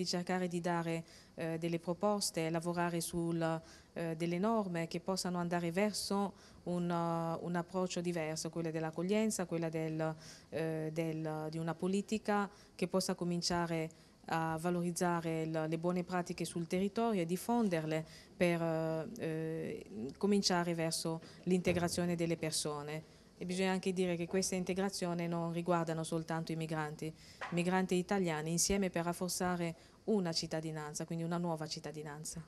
quindi cercare di dare eh, delle proposte, lavorare su eh, delle norme che possano andare verso un, uh, un approccio diverso, quello dell'accoglienza, quello del, eh, del, di una politica che possa cominciare a valorizzare il, le buone pratiche sul territorio e diffonderle per eh, eh, cominciare verso l'integrazione delle persone e bisogna anche dire che questa integrazione non riguardano soltanto i migranti, migranti italiani insieme per rafforzare una cittadinanza, quindi una nuova cittadinanza.